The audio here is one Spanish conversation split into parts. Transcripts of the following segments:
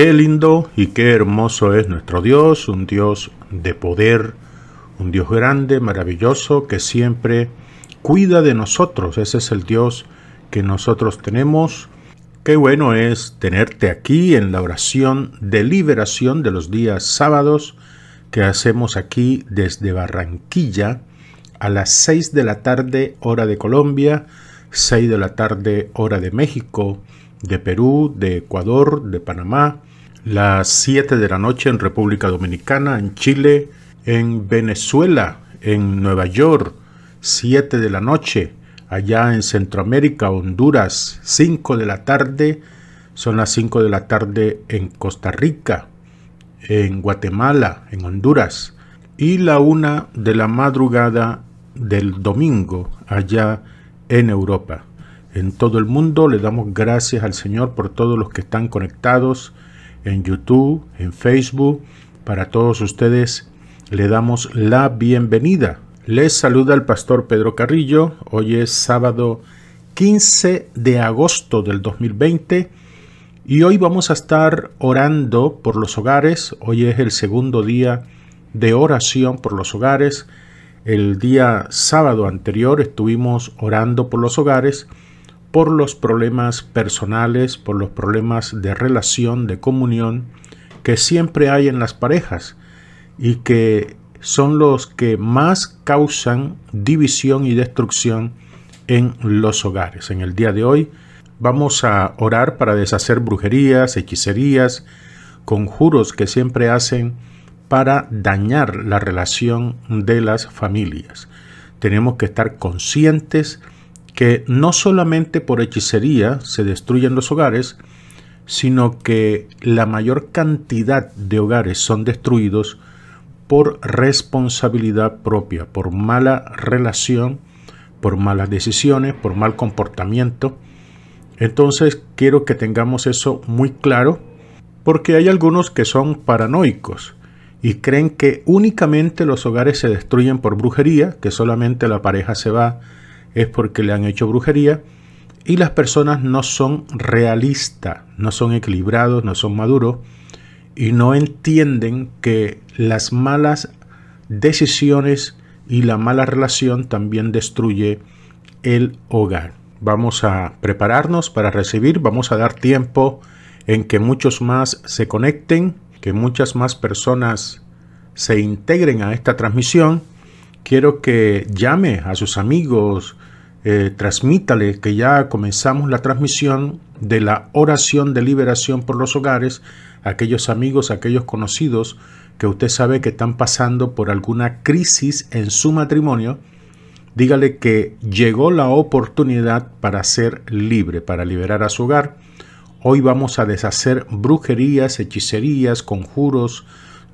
Qué lindo y qué hermoso es nuestro Dios, un Dios de poder, un Dios grande, maravilloso, que siempre cuida de nosotros. Ese es el Dios que nosotros tenemos. Qué bueno es tenerte aquí en la oración de liberación de los días sábados que hacemos aquí desde Barranquilla a las 6 de la tarde hora de Colombia, 6 de la tarde hora de México, de Perú, de Ecuador, de Panamá, las 7 de la noche en República Dominicana, en Chile, en Venezuela, en Nueva York, 7 de la noche, allá en Centroamérica, Honduras, 5 de la tarde, son las 5 de la tarde en Costa Rica, en Guatemala, en Honduras, y la 1 de la madrugada del domingo allá en Europa. En todo el mundo le damos gracias al Señor por todos los que están conectados en YouTube, en Facebook. Para todos ustedes le damos la bienvenida. Les saluda el pastor Pedro Carrillo. Hoy es sábado 15 de agosto del 2020 y hoy vamos a estar orando por los hogares. Hoy es el segundo día de oración por los hogares. El día sábado anterior estuvimos orando por los hogares por los problemas personales, por los problemas de relación, de comunión que siempre hay en las parejas y que son los que más causan división y destrucción en los hogares. En el día de hoy vamos a orar para deshacer brujerías, hechicerías, conjuros que siempre hacen para dañar la relación de las familias. Tenemos que estar conscientes que no solamente por hechicería se destruyen los hogares, sino que la mayor cantidad de hogares son destruidos por responsabilidad propia, por mala relación, por malas decisiones, por mal comportamiento. Entonces quiero que tengamos eso muy claro, porque hay algunos que son paranoicos y creen que únicamente los hogares se destruyen por brujería, que solamente la pareja se va, es porque le han hecho brujería y las personas no son realistas, no son equilibrados, no son maduros y no entienden que las malas decisiones y la mala relación también destruye el hogar. Vamos a prepararnos para recibir, vamos a dar tiempo en que muchos más se conecten, que muchas más personas se integren a esta transmisión Quiero que llame a sus amigos, eh, transmítale que ya comenzamos la transmisión de la oración de liberación por los hogares, aquellos amigos, aquellos conocidos que usted sabe que están pasando por alguna crisis en su matrimonio, dígale que llegó la oportunidad para ser libre, para liberar a su hogar. Hoy vamos a deshacer brujerías, hechicerías, conjuros,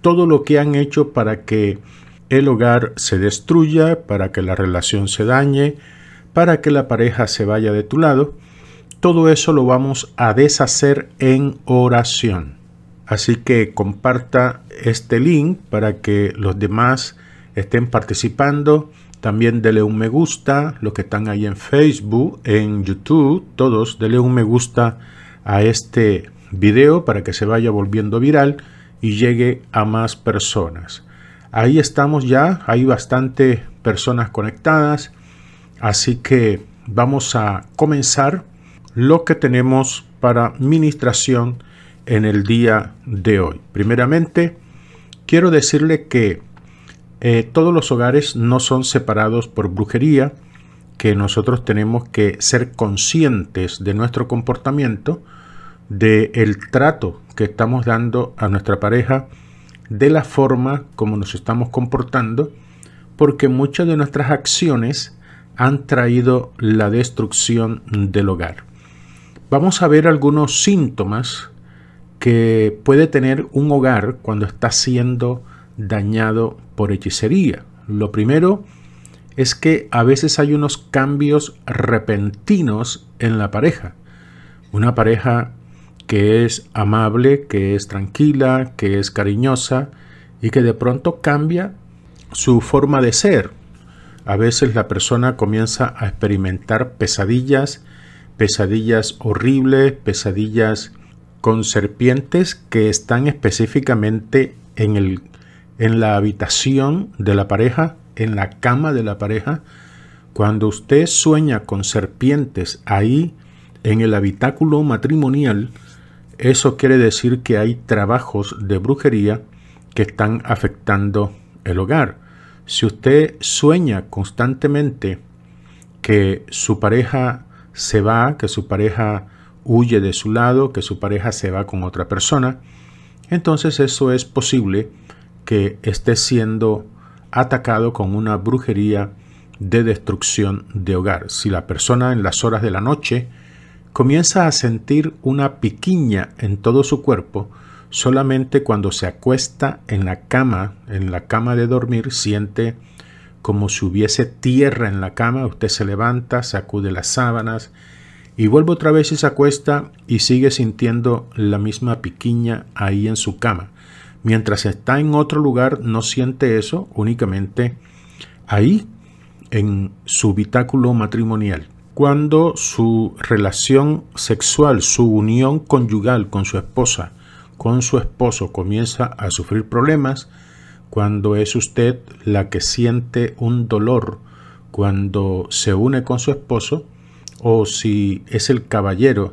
todo lo que han hecho para que el hogar se destruya, para que la relación se dañe, para que la pareja se vaya de tu lado, todo eso lo vamos a deshacer en oración. Así que comparta este link para que los demás estén participando. También dele un me gusta, los que están ahí en Facebook, en YouTube, todos, dele un me gusta a este video para que se vaya volviendo viral y llegue a más personas. Ahí estamos ya, hay bastante personas conectadas, así que vamos a comenzar lo que tenemos para ministración en el día de hoy. Primeramente, quiero decirle que eh, todos los hogares no son separados por brujería, que nosotros tenemos que ser conscientes de nuestro comportamiento, del trato que estamos dando a nuestra pareja, de la forma como nos estamos comportando, porque muchas de nuestras acciones han traído la destrucción del hogar. Vamos a ver algunos síntomas que puede tener un hogar cuando está siendo dañado por hechicería. Lo primero es que a veces hay unos cambios repentinos en la pareja. Una pareja que es amable, que es tranquila, que es cariñosa y que de pronto cambia su forma de ser. A veces la persona comienza a experimentar pesadillas, pesadillas horribles, pesadillas con serpientes que están específicamente en, en la habitación de la pareja, en la cama de la pareja. Cuando usted sueña con serpientes ahí en el habitáculo matrimonial, eso quiere decir que hay trabajos de brujería que están afectando el hogar. Si usted sueña constantemente que su pareja se va, que su pareja huye de su lado, que su pareja se va con otra persona, entonces eso es posible que esté siendo atacado con una brujería de destrucción de hogar. Si la persona en las horas de la noche comienza a sentir una piquiña en todo su cuerpo, solamente cuando se acuesta en la cama, en la cama de dormir, siente como si hubiese tierra en la cama, usted se levanta, sacude las sábanas y vuelve otra vez y se acuesta y sigue sintiendo la misma piquiña ahí en su cama. Mientras está en otro lugar no siente eso, únicamente ahí en su bitáculo matrimonial cuando su relación sexual, su unión conyugal con su esposa, con su esposo comienza a sufrir problemas, cuando es usted la que siente un dolor cuando se une con su esposo, o si es el caballero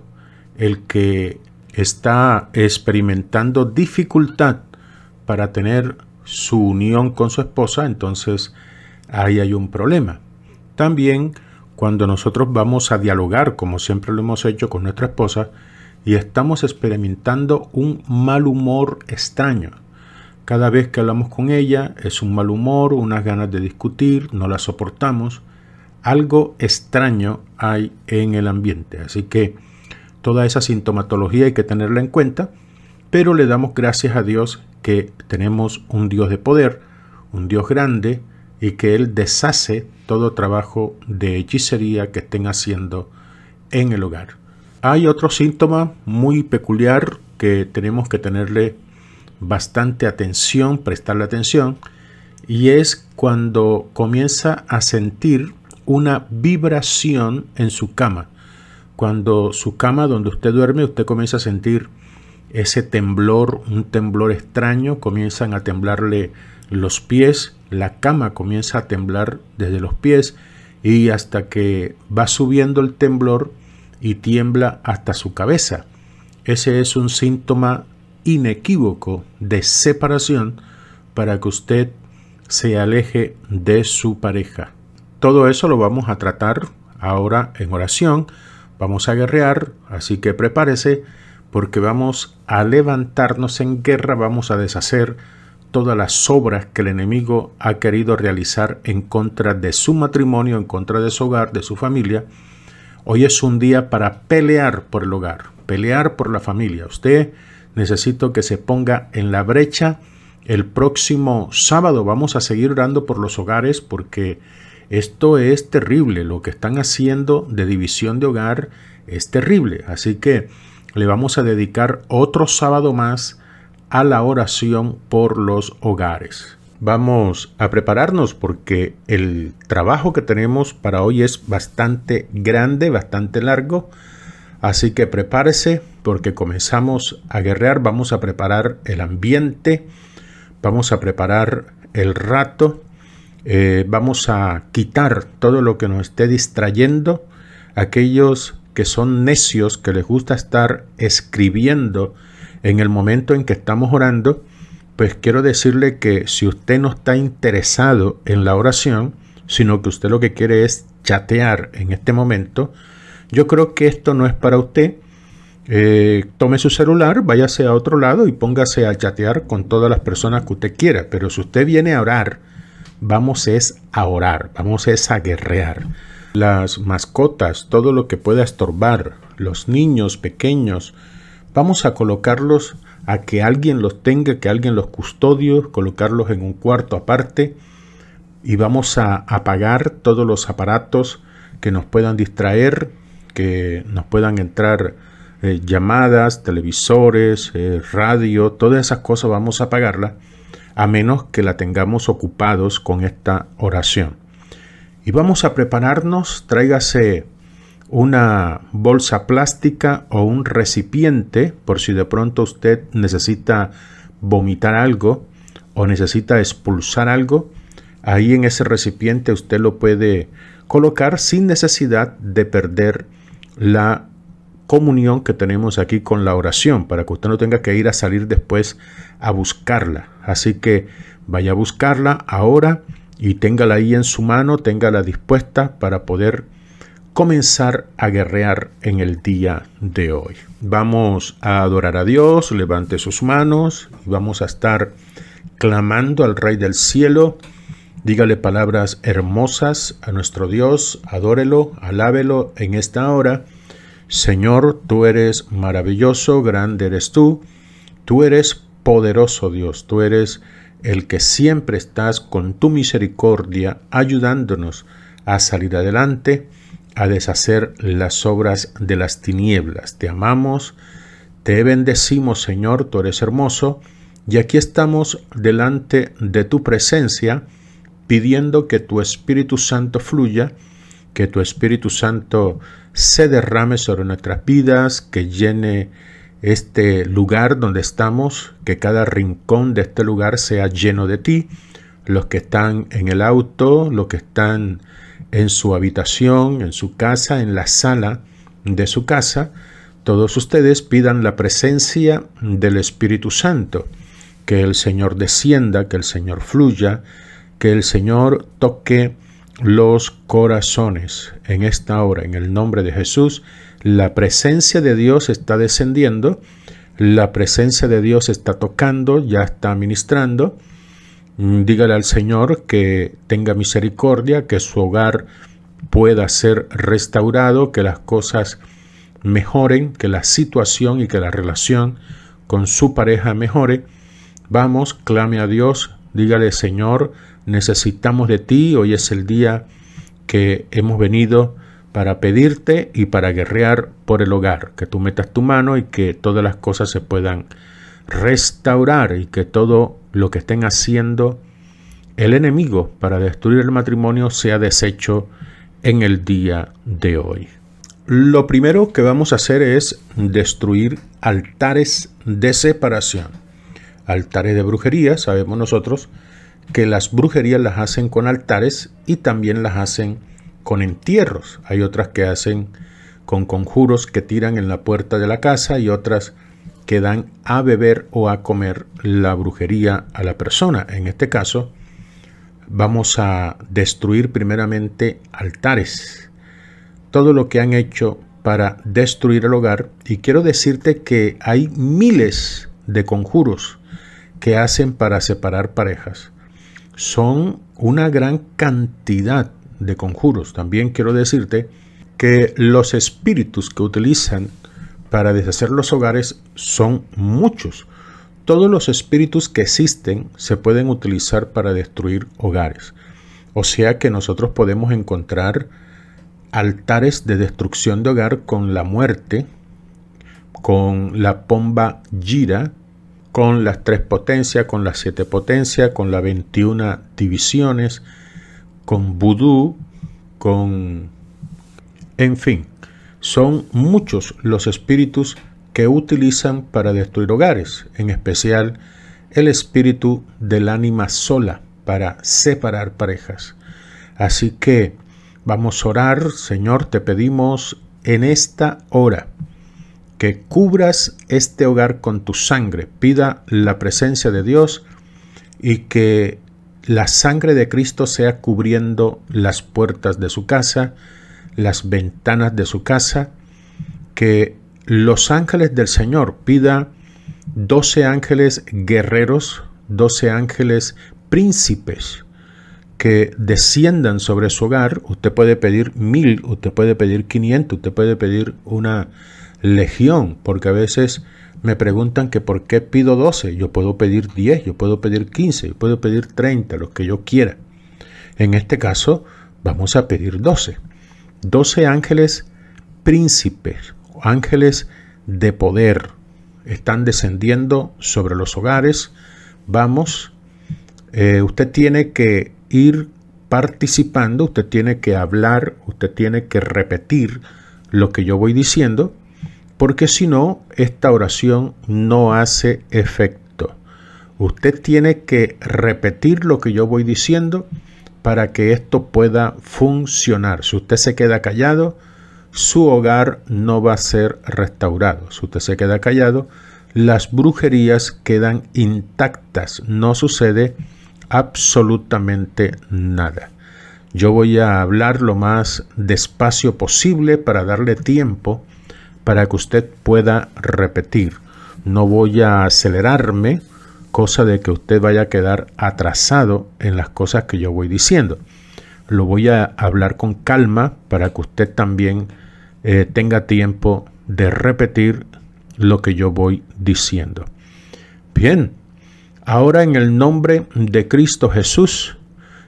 el que está experimentando dificultad para tener su unión con su esposa, entonces ahí hay un problema. También cuando nosotros vamos a dialogar, como siempre lo hemos hecho con nuestra esposa, y estamos experimentando un mal humor extraño. Cada vez que hablamos con ella es un mal humor, unas ganas de discutir, no la soportamos. Algo extraño hay en el ambiente. Así que toda esa sintomatología hay que tenerla en cuenta, pero le damos gracias a Dios que tenemos un Dios de poder, un Dios grande, y que Él deshace todo trabajo de hechicería que estén haciendo en el hogar. Hay otro síntoma muy peculiar que tenemos que tenerle bastante atención, prestarle atención, y es cuando comienza a sentir una vibración en su cama. Cuando su cama donde usted duerme, usted comienza a sentir ese temblor, un temblor extraño, comienzan a temblarle los pies, la cama comienza a temblar desde los pies y hasta que va subiendo el temblor y tiembla hasta su cabeza. Ese es un síntoma inequívoco de separación para que usted se aleje de su pareja. Todo eso lo vamos a tratar ahora en oración. Vamos a guerrear, así que prepárese porque vamos a levantarnos en guerra, vamos a deshacer todas las obras que el enemigo ha querido realizar en contra de su matrimonio, en contra de su hogar, de su familia. Hoy es un día para pelear por el hogar, pelear por la familia. Usted necesito que se ponga en la brecha. El próximo sábado vamos a seguir orando por los hogares porque esto es terrible. Lo que están haciendo de división de hogar es terrible. Así que le vamos a dedicar otro sábado más a la oración por los hogares. Vamos a prepararnos porque el trabajo que tenemos para hoy es bastante grande, bastante largo. Así que prepárese porque comenzamos a guerrear, vamos a preparar el ambiente, vamos a preparar el rato, eh, vamos a quitar todo lo que nos esté distrayendo, aquellos que son necios, que les gusta estar escribiendo en el momento en que estamos orando, pues quiero decirle que si usted no está interesado en la oración, sino que usted lo que quiere es chatear en este momento, yo creo que esto no es para usted. Eh, tome su celular, váyase a otro lado y póngase a chatear con todas las personas que usted quiera. Pero si usted viene a orar, vamos es a orar, vamos es a guerrear. Las mascotas, todo lo que pueda estorbar, los niños pequeños, Vamos a colocarlos a que alguien los tenga, que alguien los custodie, colocarlos en un cuarto aparte y vamos a apagar todos los aparatos que nos puedan distraer, que nos puedan entrar eh, llamadas, televisores, eh, radio, todas esas cosas vamos a apagarla a menos que la tengamos ocupados con esta oración. Y vamos a prepararnos, tráigase una bolsa plástica o un recipiente por si de pronto usted necesita vomitar algo o necesita expulsar algo, ahí en ese recipiente usted lo puede colocar sin necesidad de perder la comunión que tenemos aquí con la oración para que usted no tenga que ir a salir después a buscarla. Así que vaya a buscarla ahora y téngala ahí en su mano, téngala dispuesta para poder comenzar a guerrear en el día de hoy. Vamos a adorar a Dios, levante sus manos vamos a estar clamando al Rey del Cielo. Dígale palabras hermosas a nuestro Dios, adórelo, alábelo en esta hora. Señor, tú eres maravilloso, grande eres tú, tú eres poderoso Dios, tú eres el que siempre estás con tu misericordia ayudándonos a salir adelante a deshacer las obras de las tinieblas. Te amamos, te bendecimos Señor, tú eres hermoso, y aquí estamos delante de tu presencia pidiendo que tu Espíritu Santo fluya, que tu Espíritu Santo se derrame sobre nuestras vidas, que llene este lugar donde estamos, que cada rincón de este lugar sea lleno de ti, los que están en el auto, los que están en su habitación, en su casa, en la sala de su casa, todos ustedes pidan la presencia del Espíritu Santo, que el Señor descienda, que el Señor fluya, que el Señor toque los corazones en esta hora, en el nombre de Jesús. La presencia de Dios está descendiendo, la presencia de Dios está tocando, ya está ministrando Mm, dígale al Señor que tenga misericordia, que su hogar pueda ser restaurado, que las cosas mejoren, que la situación y que la relación con su pareja mejore. Vamos, clame a Dios, dígale Señor, necesitamos de ti, hoy es el día que hemos venido para pedirte y para guerrear por el hogar, que tú metas tu mano y que todas las cosas se puedan restaurar y que todo lo que estén haciendo el enemigo para destruir el matrimonio sea deshecho en el día de hoy. Lo primero que vamos a hacer es destruir altares de separación. Altares de brujería, sabemos nosotros que las brujerías las hacen con altares y también las hacen con entierros. Hay otras que hacen con conjuros que tiran en la puerta de la casa y otras que dan a beber o a comer la brujería a la persona. En este caso, vamos a destruir primeramente altares, todo lo que han hecho para destruir el hogar. Y quiero decirte que hay miles de conjuros que hacen para separar parejas. Son una gran cantidad de conjuros. También quiero decirte que los espíritus que utilizan para deshacer los hogares son muchos. Todos los espíritus que existen se pueden utilizar para destruir hogares. O sea que nosotros podemos encontrar altares de destrucción de hogar con la muerte, con la pomba gira, con las tres potencias, con las siete potencias, con las 21 divisiones, con vudú, con... en fin, son muchos los espíritus que utilizan para destruir hogares, en especial el espíritu del ánima sola para separar parejas. Así que vamos a orar, Señor, te pedimos en esta hora que cubras este hogar con tu sangre. Pida la presencia de Dios y que la sangre de Cristo sea cubriendo las puertas de su casa las ventanas de su casa, que los ángeles del Señor pida 12 ángeles guerreros, 12 ángeles príncipes que desciendan sobre su hogar. Usted puede pedir mil, usted puede pedir 500, usted puede pedir una legión, porque a veces me preguntan que por qué pido 12. Yo puedo pedir 10, yo puedo pedir 15, yo puedo pedir 30, los que yo quiera. En este caso, vamos a pedir 12. Doce ángeles príncipes, ángeles de poder, están descendiendo sobre los hogares. Vamos, eh, usted tiene que ir participando, usted tiene que hablar, usted tiene que repetir lo que yo voy diciendo, porque si no, esta oración no hace efecto. Usted tiene que repetir lo que yo voy diciendo para que esto pueda funcionar. Si usted se queda callado, su hogar no va a ser restaurado. Si usted se queda callado, las brujerías quedan intactas. No sucede absolutamente nada. Yo voy a hablar lo más despacio posible para darle tiempo para que usted pueda repetir. No voy a acelerarme cosa de que usted vaya a quedar atrasado en las cosas que yo voy diciendo. Lo voy a hablar con calma para que usted también eh, tenga tiempo de repetir lo que yo voy diciendo. Bien, ahora en el nombre de Cristo Jesús,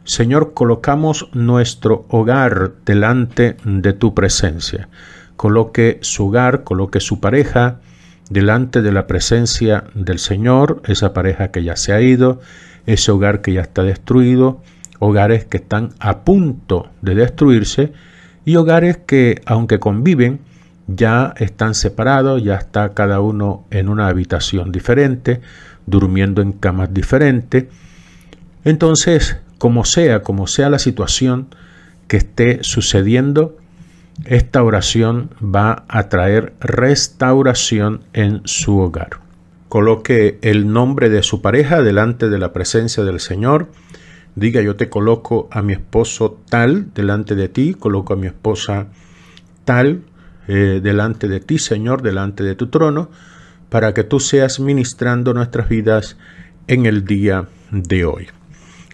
Señor, colocamos nuestro hogar delante de tu presencia. Coloque su hogar, coloque su pareja, delante de la presencia del Señor, esa pareja que ya se ha ido, ese hogar que ya está destruido, hogares que están a punto de destruirse y hogares que, aunque conviven, ya están separados, ya está cada uno en una habitación diferente, durmiendo en camas diferentes. Entonces, como sea, como sea la situación que esté sucediendo, esta oración va a traer restauración en su hogar. Coloque el nombre de su pareja delante de la presencia del Señor. Diga, yo te coloco a mi esposo tal delante de ti, coloco a mi esposa tal eh, delante de ti, Señor, delante de tu trono, para que tú seas ministrando nuestras vidas en el día de hoy.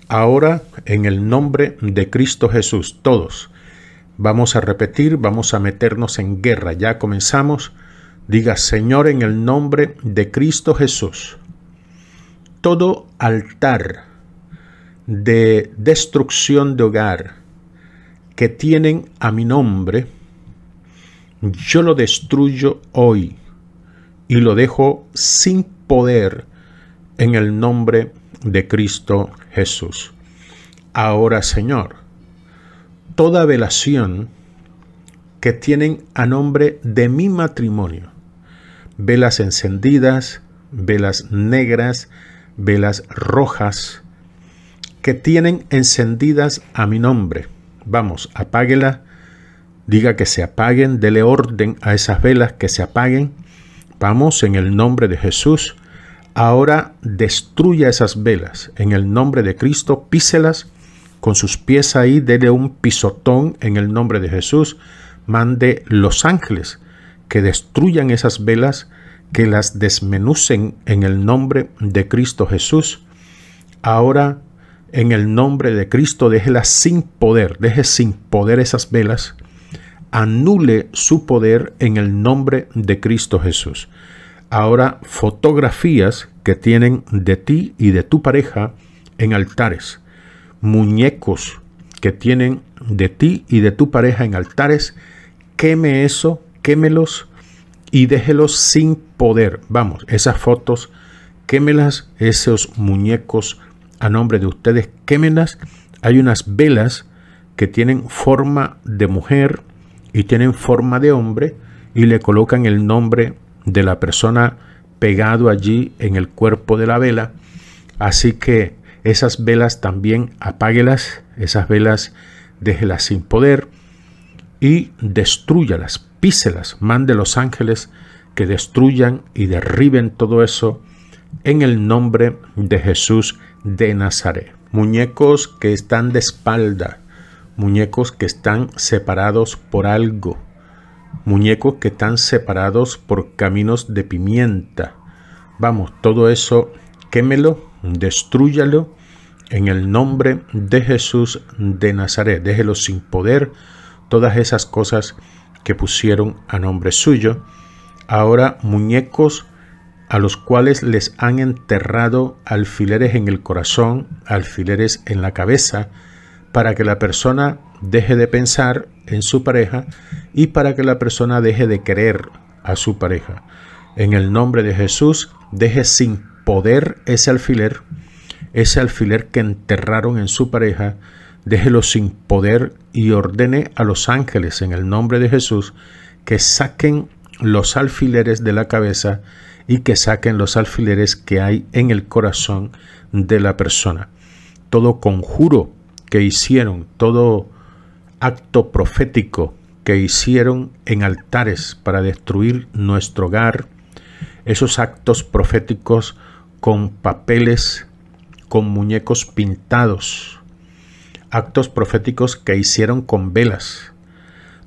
Ahora, en el nombre de Cristo Jesús, todos Vamos a repetir, vamos a meternos en guerra. Ya comenzamos. Diga, Señor, en el nombre de Cristo Jesús, todo altar de destrucción de hogar que tienen a mi nombre, yo lo destruyo hoy y lo dejo sin poder en el nombre de Cristo Jesús. Ahora, Señor, toda velación que tienen a nombre de mi matrimonio. Velas encendidas, velas negras, velas rojas, que tienen encendidas a mi nombre. Vamos, apáguela, diga que se apaguen, dele orden a esas velas que se apaguen. Vamos, en el nombre de Jesús, ahora destruya esas velas. En el nombre de Cristo, píselas con sus pies ahí, dele un pisotón en el nombre de Jesús. Mande los ángeles que destruyan esas velas, que las desmenucen en el nombre de Cristo Jesús. Ahora, en el nombre de Cristo, déjelas sin poder, deje sin poder esas velas. Anule su poder en el nombre de Cristo Jesús. Ahora, fotografías que tienen de ti y de tu pareja en altares muñecos que tienen de ti y de tu pareja en altares, queme eso, quémelos y déjelos sin poder. Vamos, esas fotos, quémelas, esos muñecos a nombre de ustedes, quémelas. Hay unas velas que tienen forma de mujer y tienen forma de hombre y le colocan el nombre de la persona pegado allí en el cuerpo de la vela. Así que esas velas también apáguelas, esas velas déjelas sin poder y destruyalas, píselas, mande los ángeles que destruyan y derriben todo eso en el nombre de Jesús de Nazaret. Muñecos que están de espalda, muñecos que están separados por algo, muñecos que están separados por caminos de pimienta. Vamos, todo eso, quémelo destrúyalo en el nombre de Jesús de Nazaret. Déjelo sin poder, todas esas cosas que pusieron a nombre suyo. Ahora muñecos a los cuales les han enterrado alfileres en el corazón, alfileres en la cabeza, para que la persona deje de pensar en su pareja y para que la persona deje de querer a su pareja. En el nombre de Jesús, deje sin poder ese alfiler, ese alfiler que enterraron en su pareja, déjelo sin poder y ordene a los ángeles en el nombre de Jesús que saquen los alfileres de la cabeza y que saquen los alfileres que hay en el corazón de la persona. Todo conjuro que hicieron, todo acto profético que hicieron en altares para destruir nuestro hogar, esos actos proféticos con papeles, con muñecos pintados, actos proféticos que hicieron con velas,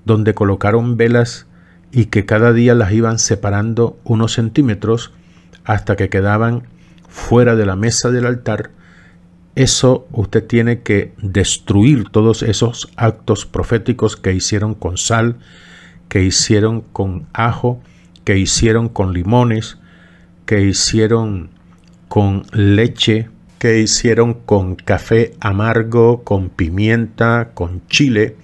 donde colocaron velas y que cada día las iban separando unos centímetros hasta que quedaban fuera de la mesa del altar, eso usted tiene que destruir todos esos actos proféticos que hicieron con sal, que hicieron con ajo, que hicieron con limones, que hicieron con leche, que hicieron con café amargo, con pimienta, con chile.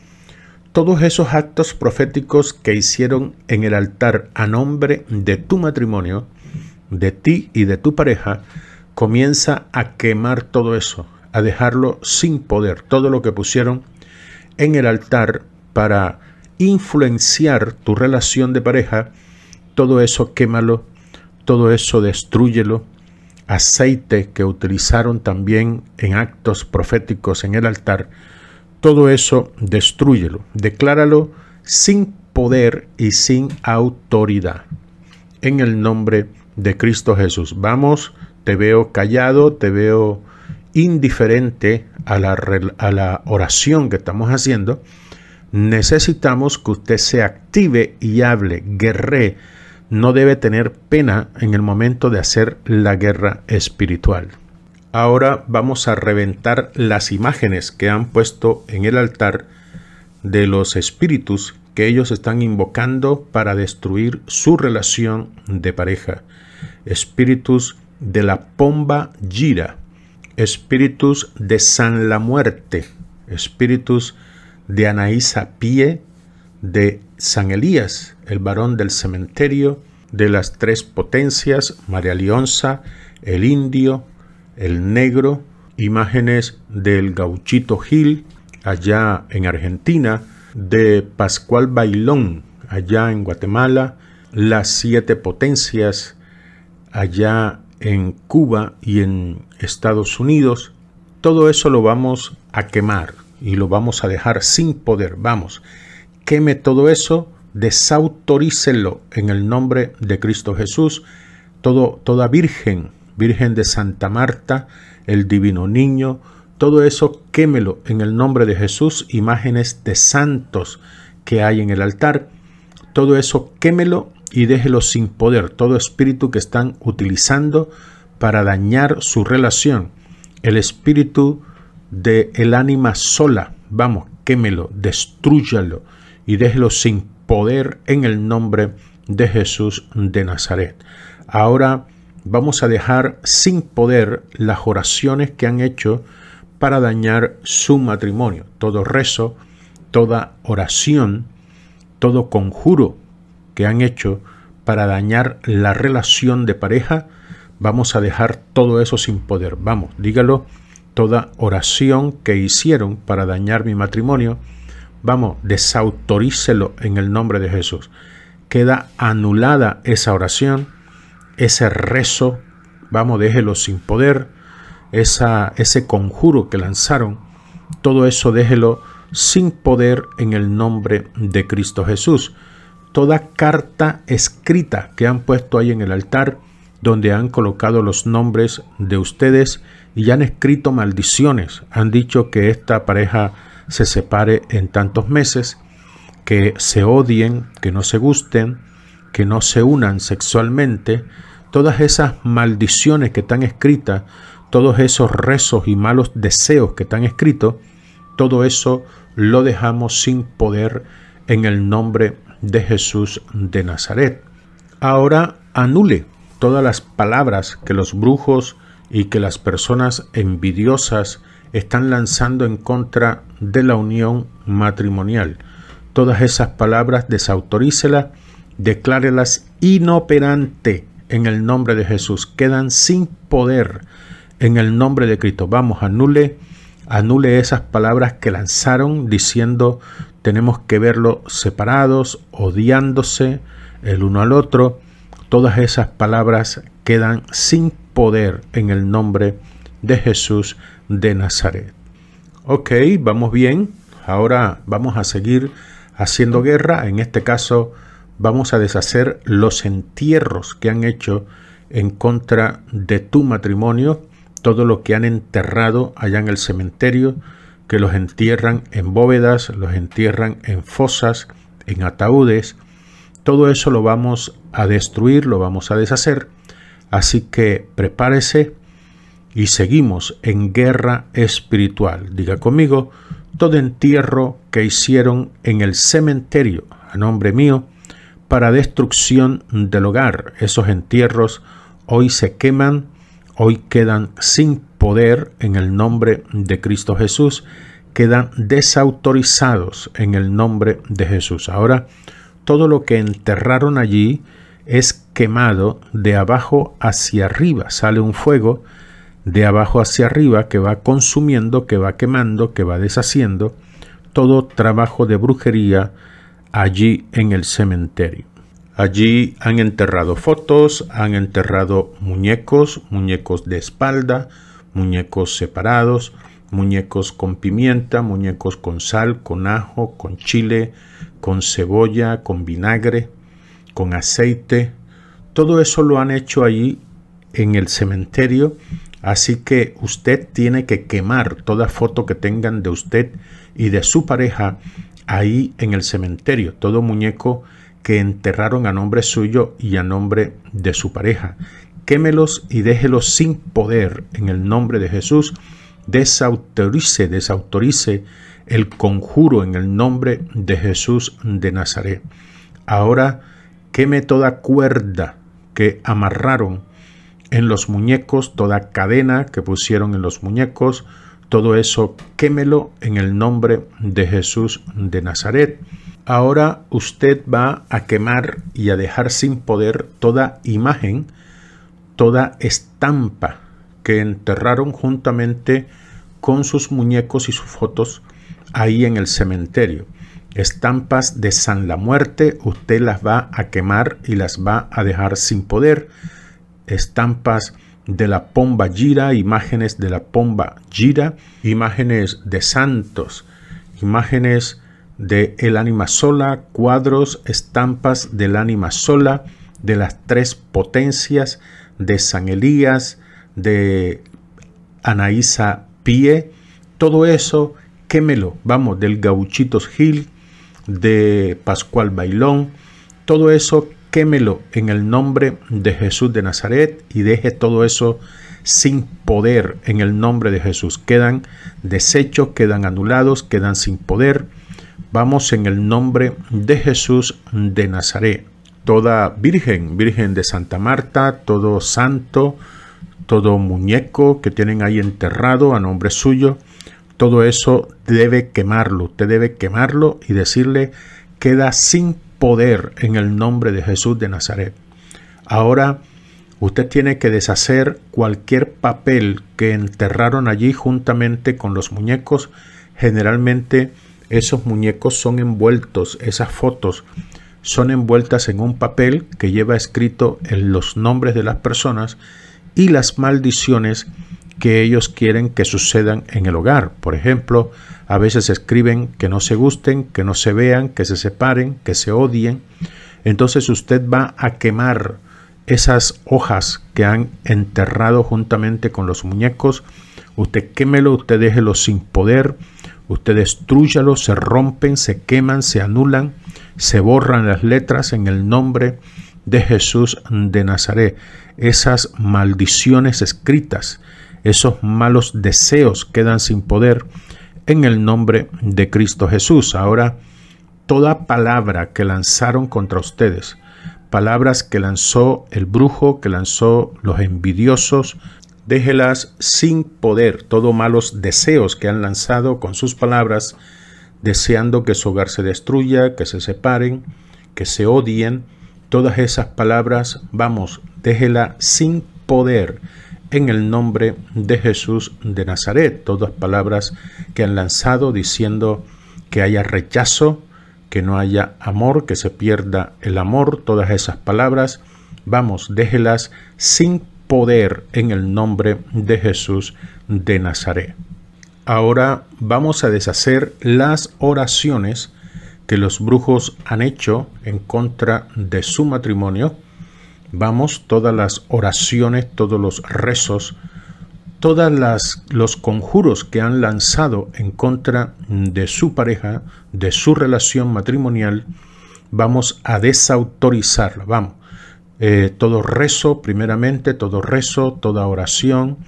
Todos esos actos proféticos que hicieron en el altar a nombre de tu matrimonio, de ti y de tu pareja, comienza a quemar todo eso, a dejarlo sin poder, todo lo que pusieron en el altar para influenciar tu relación de pareja, todo eso quémalo, todo eso destruyelo, aceite que utilizaron también en actos proféticos en el altar, todo eso destruyelo, decláralo sin poder y sin autoridad. En el nombre de Cristo Jesús. Vamos, te veo callado, te veo indiferente a la, oración que estamos haciendo. Necesitamos que usted se active y hable, guerree no debe tener pena en el momento de hacer la guerra espiritual. Ahora vamos a reventar las imágenes que han puesto en el altar de los espíritus que ellos están invocando para destruir su relación de pareja. Espíritus de la pomba gira, espíritus de San la Muerte, espíritus de Anaísa Pie, de San Elías, el varón del cementerio, de las tres potencias, María Lionza, el indio, el negro, imágenes del gauchito Gil, allá en Argentina, de Pascual Bailón, allá en Guatemala, las siete potencias, allá en Cuba y en Estados Unidos, todo eso lo vamos a quemar y lo vamos a dejar sin poder, vamos, queme todo eso, desautorícelo en el nombre de Cristo Jesús. Todo, toda virgen, Virgen de Santa Marta, el Divino Niño, todo eso quémelo en el nombre de Jesús, imágenes de santos que hay en el altar. Todo eso quémelo y déjelo sin poder, todo espíritu que están utilizando para dañar su relación. El espíritu de el ánima sola, vamos, quémelo, destrúyalo y déjelo sin poder en el nombre de Jesús de Nazaret. Ahora vamos a dejar sin poder las oraciones que han hecho para dañar su matrimonio. Todo rezo, toda oración, todo conjuro que han hecho para dañar la relación de pareja, vamos a dejar todo eso sin poder. Vamos, dígalo, toda oración que hicieron para dañar mi matrimonio, Vamos, desautorícelo en el nombre de Jesús. Queda anulada esa oración, ese rezo, vamos, déjelo sin poder, esa, ese conjuro que lanzaron, todo eso déjelo sin poder en el nombre de Cristo Jesús. Toda carta escrita que han puesto ahí en el altar, donde han colocado los nombres de ustedes y han escrito maldiciones, han dicho que esta pareja se separe en tantos meses, que se odien, que no se gusten, que no se unan sexualmente, todas esas maldiciones que están escritas, todos esos rezos y malos deseos que están escritos, todo eso lo dejamos sin poder en el nombre de Jesús de Nazaret. Ahora anule todas las palabras que los brujos y que las personas envidiosas están lanzando en contra de la unión matrimonial. Todas esas palabras desautorícelas, declárelas inoperante en el nombre de Jesús. Quedan sin poder en el nombre de Cristo. Vamos, anule, anule esas palabras que lanzaron diciendo tenemos que verlo separados, odiándose el uno al otro. Todas esas palabras quedan sin poder en el nombre de Jesús de Nazaret. Ok, vamos bien. Ahora vamos a seguir haciendo guerra. En este caso vamos a deshacer los entierros que han hecho en contra de tu matrimonio. Todo lo que han enterrado allá en el cementerio, que los entierran en bóvedas, los entierran en fosas, en ataúdes. Todo eso lo vamos a destruir, lo vamos a deshacer. Así que prepárese y seguimos en guerra espiritual. Diga conmigo, todo entierro que hicieron en el cementerio a nombre mío para destrucción del hogar. Esos entierros hoy se queman, hoy quedan sin poder en el nombre de Cristo Jesús, quedan desautorizados en el nombre de Jesús. Ahora, todo lo que enterraron allí es quemado de abajo hacia arriba, sale un fuego de abajo hacia arriba que va consumiendo, que va quemando, que va deshaciendo todo trabajo de brujería allí en el cementerio. Allí han enterrado fotos, han enterrado muñecos, muñecos de espalda, muñecos separados, muñecos con pimienta, muñecos con sal, con ajo, con chile, con cebolla, con vinagre, con aceite. Todo eso lo han hecho allí en el cementerio Así que usted tiene que quemar toda foto que tengan de usted y de su pareja ahí en el cementerio, todo muñeco que enterraron a nombre suyo y a nombre de su pareja. Quémelos y déjelos sin poder en el nombre de Jesús. Desautorice, desautorice el conjuro en el nombre de Jesús de Nazaret. Ahora queme toda cuerda que amarraron en los muñecos, toda cadena que pusieron en los muñecos, todo eso quémelo en el nombre de Jesús de Nazaret. Ahora usted va a quemar y a dejar sin poder toda imagen, toda estampa que enterraron juntamente con sus muñecos y sus fotos ahí en el cementerio. Estampas de San la Muerte, usted las va a quemar y las va a dejar sin poder estampas de la pomba gira, imágenes de la pomba gira, imágenes de santos, imágenes de el ánima sola, cuadros, estampas del ánima sola, de las tres potencias, de San Elías, de Anaísa Pie, todo eso, quémelo, vamos, del Gauchitos Gil, de Pascual Bailón, todo eso, quémelo en el nombre de Jesús de Nazaret y deje todo eso sin poder en el nombre de Jesús. Quedan deshechos quedan anulados, quedan sin poder. Vamos en el nombre de Jesús de Nazaret. Toda virgen, virgen de Santa Marta, todo santo, todo muñeco que tienen ahí enterrado a nombre suyo, todo eso debe quemarlo. Usted debe quemarlo y decirle, queda sin poder poder en el nombre de Jesús de Nazaret. Ahora usted tiene que deshacer cualquier papel que enterraron allí juntamente con los muñecos. Generalmente esos muñecos son envueltos, esas fotos son envueltas en un papel que lleva escrito en los nombres de las personas y las maldiciones que ellos quieren que sucedan en el hogar. Por ejemplo, a veces escriben que no se gusten, que no se vean, que se separen, que se odien. Entonces usted va a quemar esas hojas que han enterrado juntamente con los muñecos. Usted quémelo, usted déjelo sin poder, usted destruyalo, se rompen, se queman, se anulan, se borran las letras en el nombre de Jesús de Nazaret. Esas maldiciones escritas, esos malos deseos quedan sin poder en el nombre de Cristo Jesús. Ahora, toda palabra que lanzaron contra ustedes, palabras que lanzó el brujo, que lanzó los envidiosos, déjelas sin poder, todos malos deseos que han lanzado con sus palabras, deseando que su hogar se destruya, que se separen, que se odien, todas esas palabras, vamos, déjela sin poder en el nombre de Jesús de Nazaret. Todas palabras que han lanzado diciendo que haya rechazo, que no haya amor, que se pierda el amor, todas esas palabras, vamos, déjelas sin poder en el nombre de Jesús de Nazaret. Ahora vamos a deshacer las oraciones que los brujos han hecho en contra de su matrimonio vamos, todas las oraciones, todos los rezos, todos los conjuros que han lanzado en contra de su pareja, de su relación matrimonial, vamos a desautorizarlo. Vamos, eh, todo rezo, primeramente, todo rezo, toda oración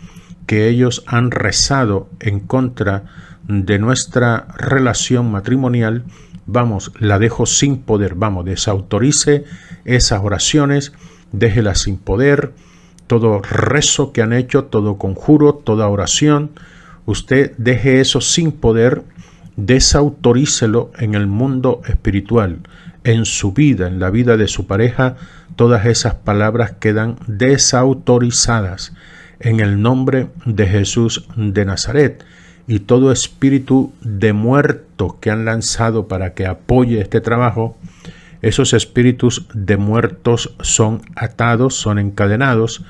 que ellos han rezado en contra de nuestra relación matrimonial, vamos, la dejo sin poder, vamos, desautorice esas oraciones déjela sin poder, todo rezo que han hecho, todo conjuro, toda oración, usted deje eso sin poder, desautorícelo en el mundo espiritual, en su vida, en la vida de su pareja, todas esas palabras quedan desautorizadas en el nombre de Jesús de Nazaret. Y todo espíritu de muerto que han lanzado para que apoye este trabajo, esos espíritus de muertos son atados, son encadenados,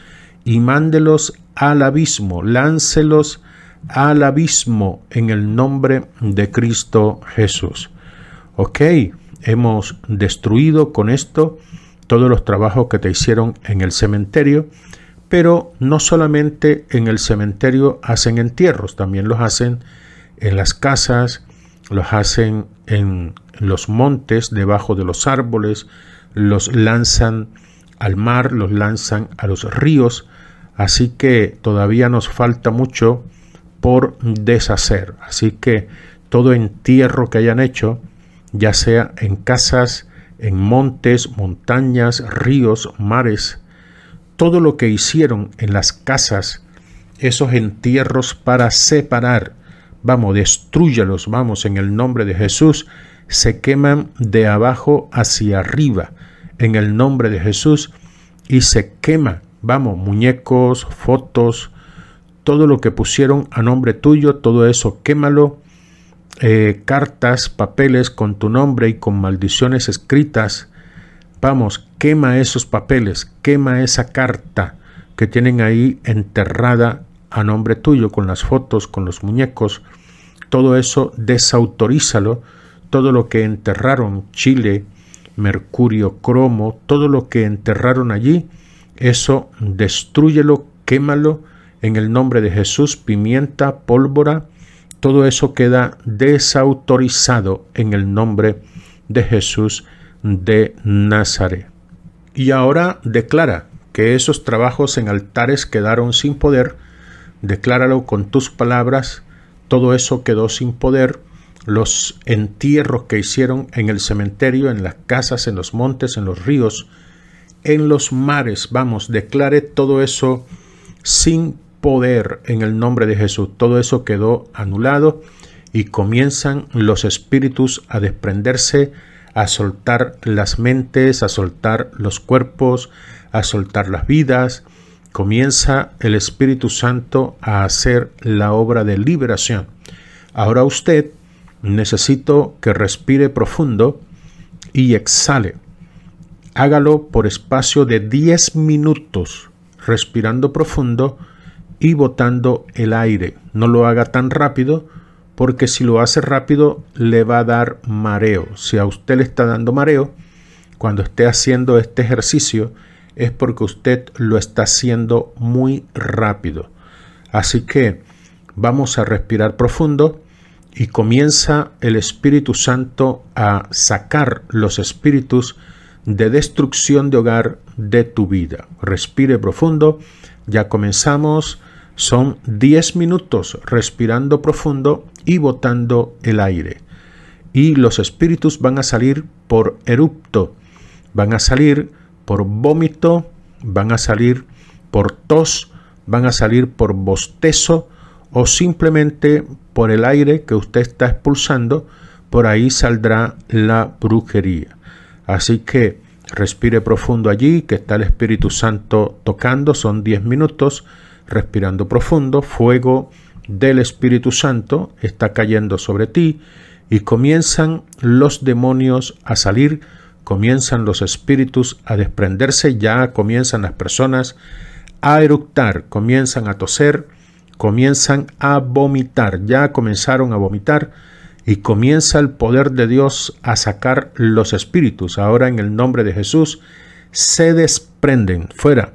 y mándelos al abismo, láncelos al abismo en el nombre de Cristo Jesús. Ok, hemos destruido con esto todos los trabajos que te hicieron en el cementerio, pero no solamente en el cementerio hacen entierros, también los hacen en las casas, los hacen en los montes, debajo de los árboles, los lanzan al mar, los lanzan a los ríos, así que todavía nos falta mucho por deshacer. Así que todo entierro que hayan hecho, ya sea en casas, en montes, montañas, ríos, mares, todo lo que hicieron en las casas, esos entierros para separar Vamos, destruyalos, vamos, en el nombre de Jesús. Se queman de abajo hacia arriba, en el nombre de Jesús. Y se quema, vamos, muñecos, fotos, todo lo que pusieron a nombre tuyo, todo eso, quémalo. Eh, cartas, papeles con tu nombre y con maldiciones escritas. Vamos, quema esos papeles, quema esa carta que tienen ahí enterrada a nombre tuyo, con las fotos, con los muñecos, todo eso desautorízalo, todo lo que enterraron Chile, mercurio, cromo, todo lo que enterraron allí, eso destruyelo, quémalo en el nombre de Jesús, pimienta, pólvora, todo eso queda desautorizado en el nombre de Jesús de Nazaret. Y ahora declara que esos trabajos en altares quedaron sin poder, decláralo con tus palabras, todo eso quedó sin poder, los entierros que hicieron en el cementerio, en las casas, en los montes, en los ríos, en los mares, vamos, declare todo eso sin poder en el nombre de Jesús. Todo eso quedó anulado y comienzan los espíritus a desprenderse, a soltar las mentes, a soltar los cuerpos, a soltar las vidas, comienza el Espíritu Santo a hacer la obra de liberación. Ahora usted necesito que respire profundo y exhale. Hágalo por espacio de 10 minutos, respirando profundo y botando el aire. No lo haga tan rápido porque si lo hace rápido le va a dar mareo. Si a usted le está dando mareo, cuando esté haciendo este ejercicio, es porque usted lo está haciendo muy rápido. Así que vamos a respirar profundo y comienza el Espíritu Santo a sacar los espíritus de destrucción de hogar de tu vida. Respire profundo, ya comenzamos, son 10 minutos respirando profundo y botando el aire. Y los espíritus van a salir por erupto, van a salir por vómito, van a salir por tos, van a salir por bostezo o simplemente por el aire que usted está expulsando, por ahí saldrá la brujería. Así que respire profundo allí, que está el Espíritu Santo tocando, son 10 minutos, respirando profundo, fuego del Espíritu Santo está cayendo sobre ti y comienzan los demonios a salir comienzan los espíritus a desprenderse, ya comienzan las personas a eructar, comienzan a toser, comienzan a vomitar, ya comenzaron a vomitar y comienza el poder de Dios a sacar los espíritus. Ahora en el nombre de Jesús se desprenden fuera,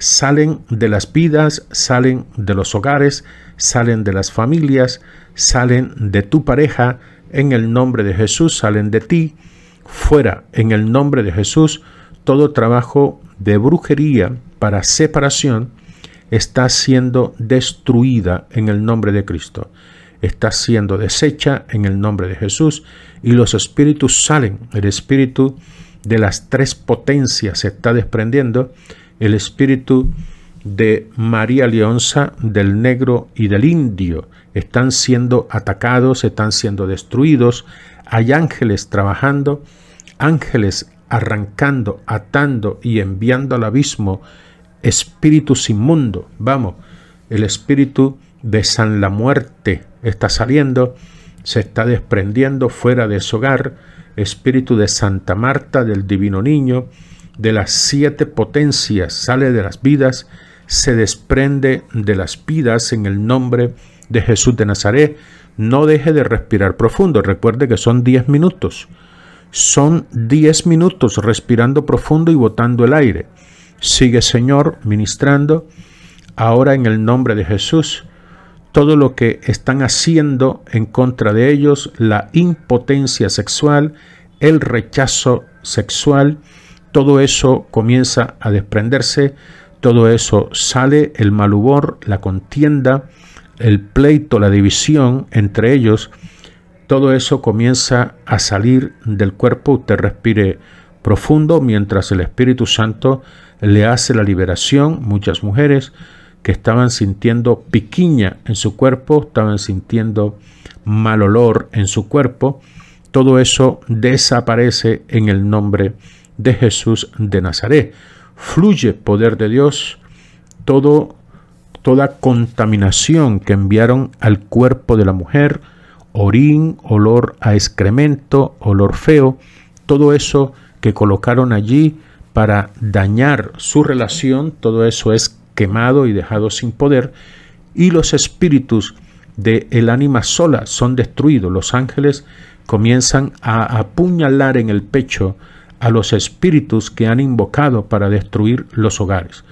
salen de las vidas, salen de los hogares, salen de las familias, salen de tu pareja, en el nombre de Jesús salen de ti fuera en el nombre de Jesús todo trabajo de brujería para separación está siendo destruida en el nombre de Cristo. Está siendo deshecha en el nombre de Jesús y los espíritus salen. El espíritu de las tres potencias se está desprendiendo. El espíritu de María Leonza, del negro y del indio están siendo atacados, están siendo destruidos, hay ángeles trabajando, ángeles arrancando, atando y enviando al abismo espíritus inmundo. Vamos, el espíritu de San la Muerte está saliendo, se está desprendiendo fuera de su hogar, espíritu de Santa Marta, del Divino Niño, de las siete potencias, sale de las vidas, se desprende de las vidas en el nombre de Jesús de Nazaret, no deje de respirar profundo. Recuerde que son 10 minutos. Son 10 minutos respirando profundo y botando el aire. Sigue Señor ministrando. Ahora en el nombre de Jesús, todo lo que están haciendo en contra de ellos, la impotencia sexual, el rechazo sexual, todo eso comienza a desprenderse, todo eso sale, el mal humor, la contienda, el pleito, la división entre ellos, todo eso comienza a salir del cuerpo. Usted respire profundo mientras el Espíritu Santo le hace la liberación. Muchas mujeres que estaban sintiendo piquiña en su cuerpo, estaban sintiendo mal olor en su cuerpo, todo eso desaparece en el nombre de Jesús de Nazaret. Fluye poder de Dios, todo toda contaminación que enviaron al cuerpo de la mujer, orín, olor a excremento, olor feo, todo eso que colocaron allí para dañar su relación, todo eso es quemado y dejado sin poder, y los espíritus del el ánima sola son destruidos. Los ángeles comienzan a apuñalar en el pecho a los espíritus que han invocado para destruir los hogares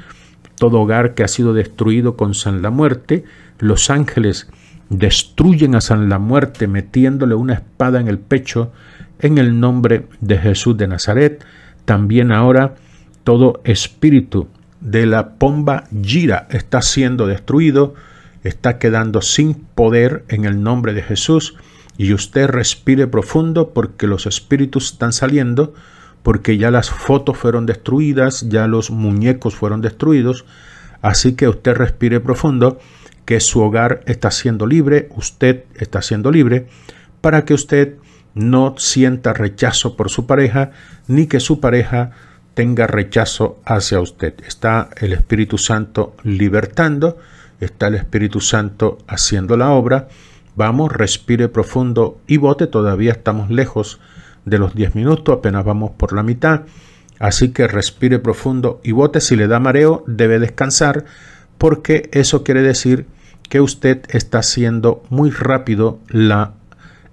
todo hogar que ha sido destruido con San la Muerte, los ángeles destruyen a San la Muerte metiéndole una espada en el pecho en el nombre de Jesús de Nazaret. También ahora todo espíritu de la pomba gira está siendo destruido, está quedando sin poder en el nombre de Jesús y usted respire profundo porque los espíritus están saliendo porque ya las fotos fueron destruidas, ya los muñecos fueron destruidos. Así que usted respire profundo, que su hogar está siendo libre, usted está siendo libre, para que usted no sienta rechazo por su pareja, ni que su pareja tenga rechazo hacia usted. Está el Espíritu Santo libertando, está el Espíritu Santo haciendo la obra. Vamos, respire profundo y bote. todavía estamos lejos de los 10 minutos, apenas vamos por la mitad. Así que respire profundo y bote. Si le da mareo, debe descansar porque eso quiere decir que usted está haciendo muy rápido la,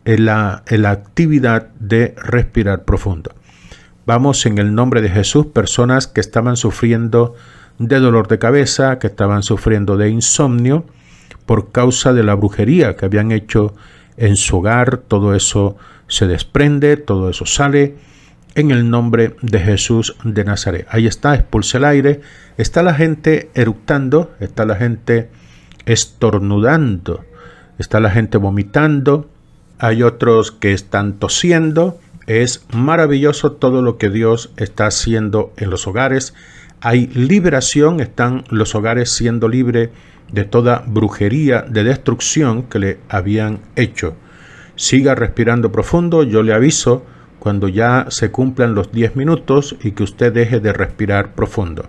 eh, eh, la actividad de respirar profundo. Vamos en el nombre de Jesús, personas que estaban sufriendo de dolor de cabeza, que estaban sufriendo de insomnio por causa de la brujería que habían hecho en su hogar, todo eso se desprende, todo eso sale en el nombre de Jesús de Nazaret. Ahí está, expulsa el aire, está la gente eructando, está la gente estornudando, está la gente vomitando, hay otros que están tosiendo. Es maravilloso todo lo que Dios está haciendo en los hogares. Hay liberación, están los hogares siendo libres de toda brujería, de destrucción que le habían hecho. Siga respirando profundo, yo le aviso cuando ya se cumplan los 10 minutos y que usted deje de respirar profundo.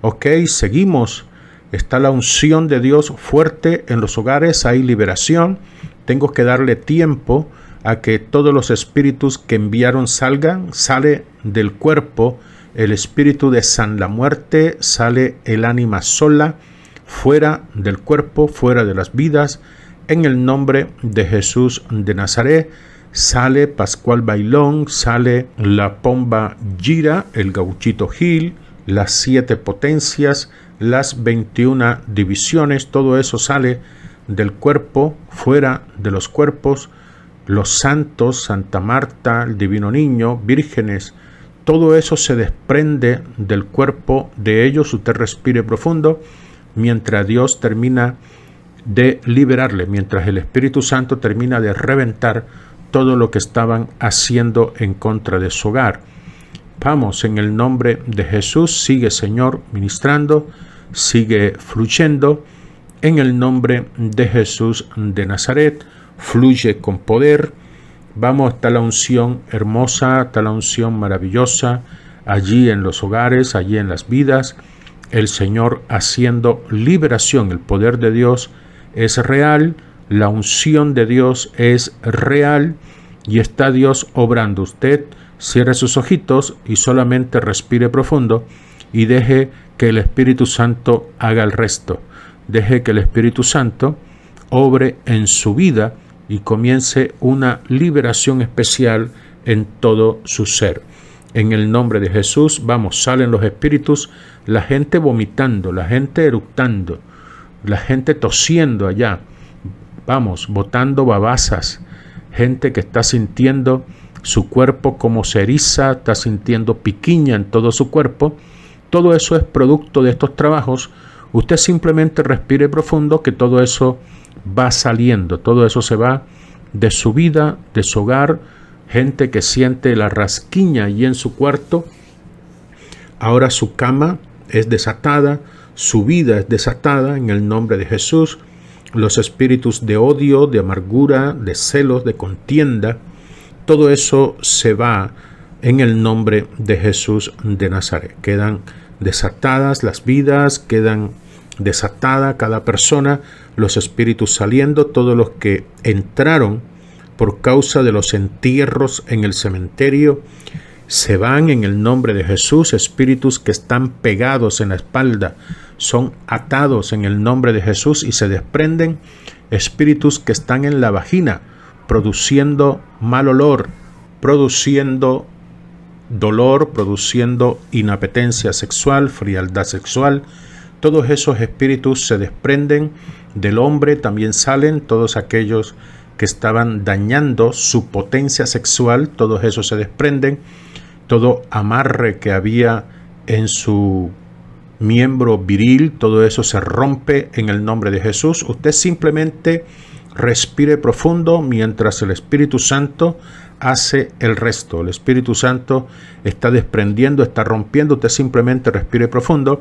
Ok, seguimos. Está la unción de Dios fuerte en los hogares, hay liberación. Tengo que darle tiempo a que todos los espíritus que enviaron salgan, sale del cuerpo el espíritu de San la muerte, sale el ánima sola, fuera del cuerpo, fuera de las vidas, en el nombre de Jesús de Nazaret, sale Pascual Bailón, sale la Pomba Gira, el Gauchito Gil, las siete potencias, las 21 divisiones, todo eso sale del cuerpo, fuera de los cuerpos, los santos, Santa Marta, el Divino Niño, vírgenes, todo eso se desprende del cuerpo de ellos, usted respire profundo, mientras Dios termina de liberarle, mientras el Espíritu Santo termina de reventar todo lo que estaban haciendo en contra de su hogar. Vamos, en el nombre de Jesús, sigue Señor ministrando, sigue fluyendo, en el nombre de Jesús de Nazaret, fluye con poder. Vamos, hasta la unción hermosa, tal la unción maravillosa, allí en los hogares, allí en las vidas, el Señor haciendo liberación, el poder de Dios es real, la unción de Dios es real y está Dios obrando. Usted cierre sus ojitos y solamente respire profundo y deje que el Espíritu Santo haga el resto. Deje que el Espíritu Santo obre en su vida y comience una liberación especial en todo su ser. En el nombre de Jesús, vamos, salen los espíritus, la gente vomitando, la gente eructando, la gente tosiendo allá, vamos, botando babazas, gente que está sintiendo su cuerpo como ceriza, está sintiendo piquiña en todo su cuerpo, todo eso es producto de estos trabajos, usted simplemente respire profundo que todo eso va saliendo, todo eso se va de su vida, de su hogar, gente que siente la rasquiña y en su cuarto, ahora su cama es desatada, su vida es desatada en el nombre de Jesús. Los espíritus de odio, de amargura, de celos, de contienda, todo eso se va en el nombre de Jesús de Nazaret. Quedan desatadas las vidas, quedan desatada cada persona, los espíritus saliendo, todos los que entraron por causa de los entierros en el cementerio, se van en el nombre de Jesús espíritus que están pegados en la espalda, son atados en el nombre de Jesús y se desprenden espíritus que están en la vagina, produciendo mal olor, produciendo dolor, produciendo inapetencia sexual, frialdad sexual. Todos esos espíritus se desprenden del hombre, también salen todos aquellos que estaban dañando su potencia sexual, todos esos se desprenden todo amarre que había en su miembro viril, todo eso se rompe en el nombre de Jesús. Usted simplemente respire profundo mientras el Espíritu Santo hace el resto. El Espíritu Santo está desprendiendo, está rompiendo, usted simplemente respire profundo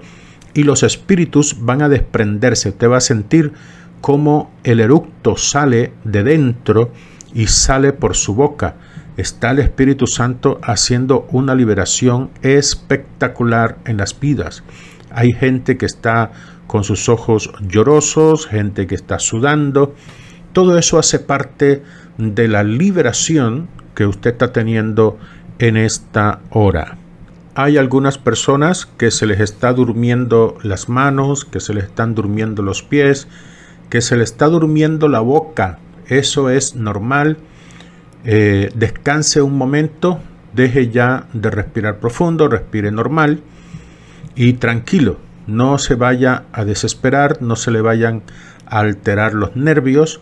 y los espíritus van a desprenderse. Usted va a sentir cómo el eructo sale de dentro y sale por su boca está el Espíritu Santo haciendo una liberación espectacular en las vidas. Hay gente que está con sus ojos llorosos, gente que está sudando. Todo eso hace parte de la liberación que usted está teniendo en esta hora. Hay algunas personas que se les está durmiendo las manos, que se les están durmiendo los pies, que se les está durmiendo la boca. Eso es normal eh, descanse un momento, deje ya de respirar profundo, respire normal y tranquilo, no se vaya a desesperar, no se le vayan a alterar los nervios,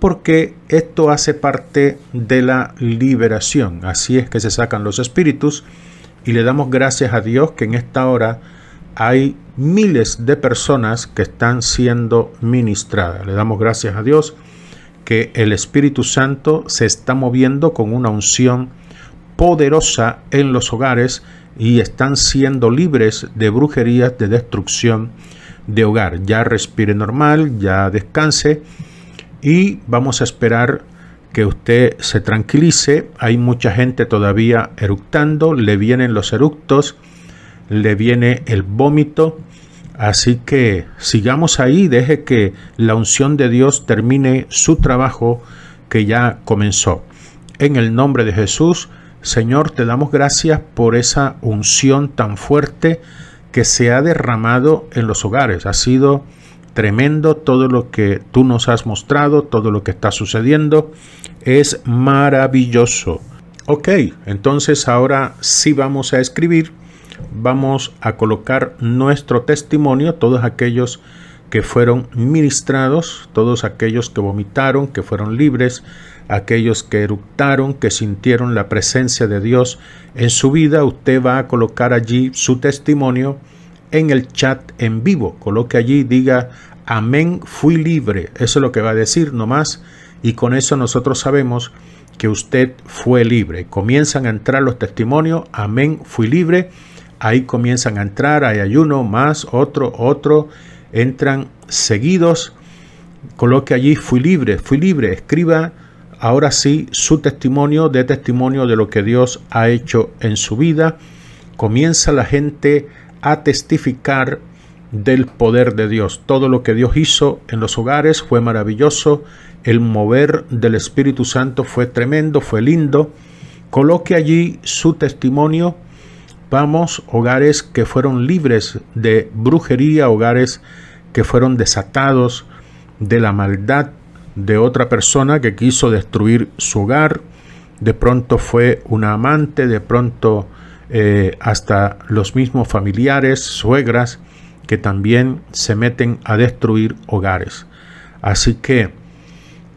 porque esto hace parte de la liberación, así es que se sacan los espíritus y le damos gracias a Dios que en esta hora hay miles de personas que están siendo ministradas. Le damos gracias a Dios que el Espíritu Santo se está moviendo con una unción poderosa en los hogares y están siendo libres de brujerías, de destrucción de hogar. Ya respire normal, ya descanse y vamos a esperar que usted se tranquilice. Hay mucha gente todavía eructando, le vienen los eructos, le viene el vómito Así que sigamos ahí, deje que la unción de Dios termine su trabajo que ya comenzó. En el nombre de Jesús, Señor, te damos gracias por esa unción tan fuerte que se ha derramado en los hogares. Ha sido tremendo todo lo que tú nos has mostrado, todo lo que está sucediendo. Es maravilloso. Ok, entonces ahora sí vamos a escribir vamos a colocar nuestro testimonio, todos aquellos que fueron ministrados, todos aquellos que vomitaron, que fueron libres, aquellos que eructaron, que sintieron la presencia de Dios en su vida, usted va a colocar allí su testimonio en el chat en vivo. Coloque allí, diga, amén, fui libre. Eso es lo que va a decir nomás. Y con eso nosotros sabemos que usted fue libre. Comienzan a entrar los testimonios, amén, fui libre ahí comienzan a entrar, hay uno, más, otro, otro, entran seguidos. Coloque allí, fui libre, fui libre, escriba ahora sí su testimonio, de testimonio de lo que Dios ha hecho en su vida. Comienza la gente a testificar del poder de Dios. Todo lo que Dios hizo en los hogares fue maravilloso. El mover del Espíritu Santo fue tremendo, fue lindo. Coloque allí su testimonio Vamos, hogares que fueron libres de brujería, hogares que fueron desatados de la maldad de otra persona que quiso destruir su hogar. De pronto fue una amante, de pronto eh, hasta los mismos familiares, suegras, que también se meten a destruir hogares. Así que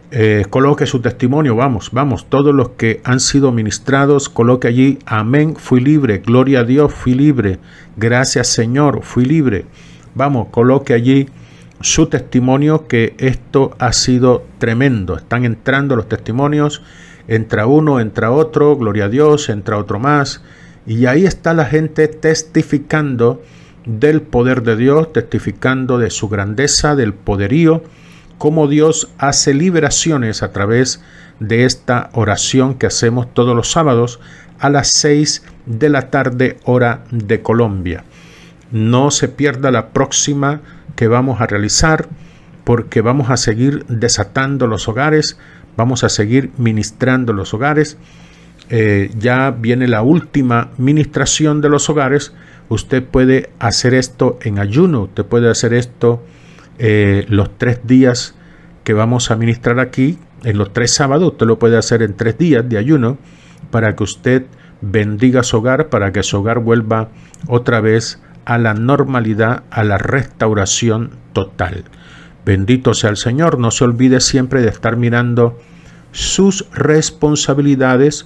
eh, coloque su testimonio, vamos, vamos, todos los que han sido ministrados, coloque allí, amén, fui libre, gloria a Dios, fui libre, gracias Señor, fui libre. Vamos, coloque allí su testimonio, que esto ha sido tremendo. Están entrando los testimonios, entra uno, entra otro, gloria a Dios, entra otro más. Y ahí está la gente testificando del poder de Dios, testificando de su grandeza, del poderío cómo Dios hace liberaciones a través de esta oración que hacemos todos los sábados a las 6 de la tarde hora de Colombia. No se pierda la próxima que vamos a realizar porque vamos a seguir desatando los hogares, vamos a seguir ministrando los hogares. Eh, ya viene la última ministración de los hogares. Usted puede hacer esto en ayuno, usted puede hacer esto eh, los tres días que vamos a ministrar aquí, en los tres sábados, usted lo puede hacer en tres días de ayuno, para que usted bendiga su hogar, para que su hogar vuelva otra vez a la normalidad, a la restauración total. Bendito sea el Señor, no se olvide siempre de estar mirando sus responsabilidades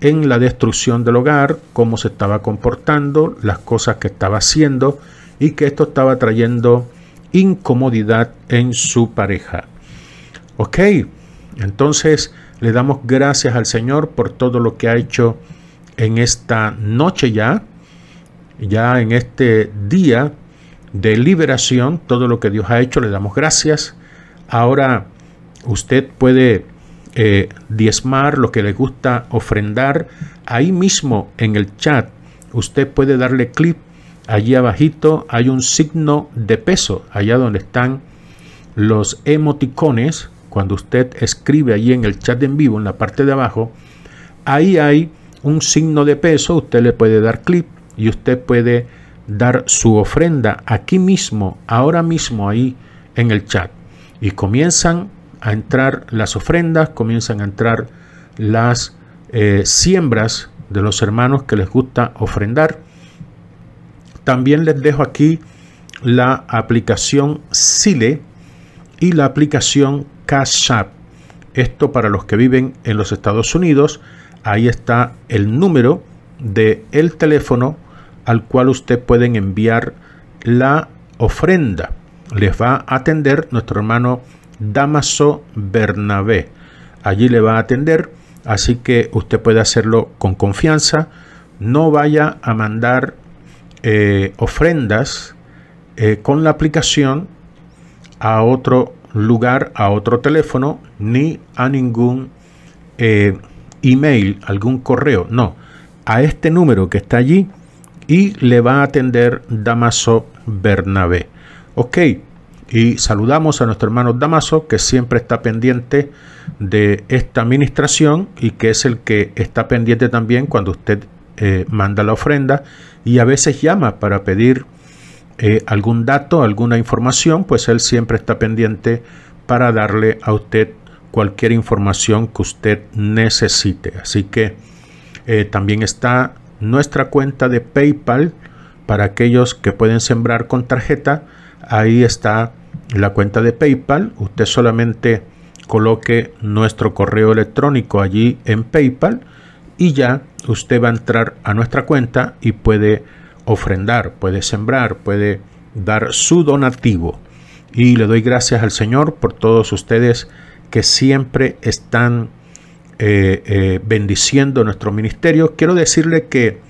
en la destrucción del hogar, cómo se estaba comportando, las cosas que estaba haciendo y que esto estaba trayendo incomodidad en su pareja. Ok, entonces le damos gracias al Señor por todo lo que ha hecho en esta noche ya, ya en este día de liberación, todo lo que Dios ha hecho, le damos gracias. Ahora usted puede eh, diezmar lo que le gusta ofrendar. Ahí mismo en el chat usted puede darle clic Allí abajito hay un signo de peso, allá donde están los emoticones. Cuando usted escribe allí en el chat en vivo, en la parte de abajo, ahí hay un signo de peso. Usted le puede dar clic y usted puede dar su ofrenda aquí mismo, ahora mismo, ahí en el chat. Y comienzan a entrar las ofrendas, comienzan a entrar las eh, siembras de los hermanos que les gusta ofrendar. También les dejo aquí la aplicación Sile y la aplicación Cash App. Esto para los que viven en los Estados Unidos, ahí está el número de el teléfono al cual usted pueden enviar la ofrenda. Les va a atender nuestro hermano Damaso Bernabé. Allí le va a atender, así que usted puede hacerlo con confianza. No vaya a mandar eh, ofrendas eh, con la aplicación a otro lugar, a otro teléfono, ni a ningún eh, email, algún correo. No, a este número que está allí y le va a atender Damaso Bernabé. Ok, y saludamos a nuestro hermano Damaso, que siempre está pendiente de esta administración y que es el que está pendiente también cuando usted eh, manda la ofrenda y a veces llama para pedir eh, algún dato, alguna información, pues él siempre está pendiente para darle a usted cualquier información que usted necesite. Así que eh, también está nuestra cuenta de PayPal para aquellos que pueden sembrar con tarjeta. Ahí está la cuenta de PayPal. Usted solamente coloque nuestro correo electrónico allí en PayPal y ya usted va a entrar a nuestra cuenta y puede ofrendar, puede sembrar, puede dar su donativo. Y le doy gracias al Señor por todos ustedes que siempre están eh, eh, bendiciendo nuestro ministerio. Quiero decirle que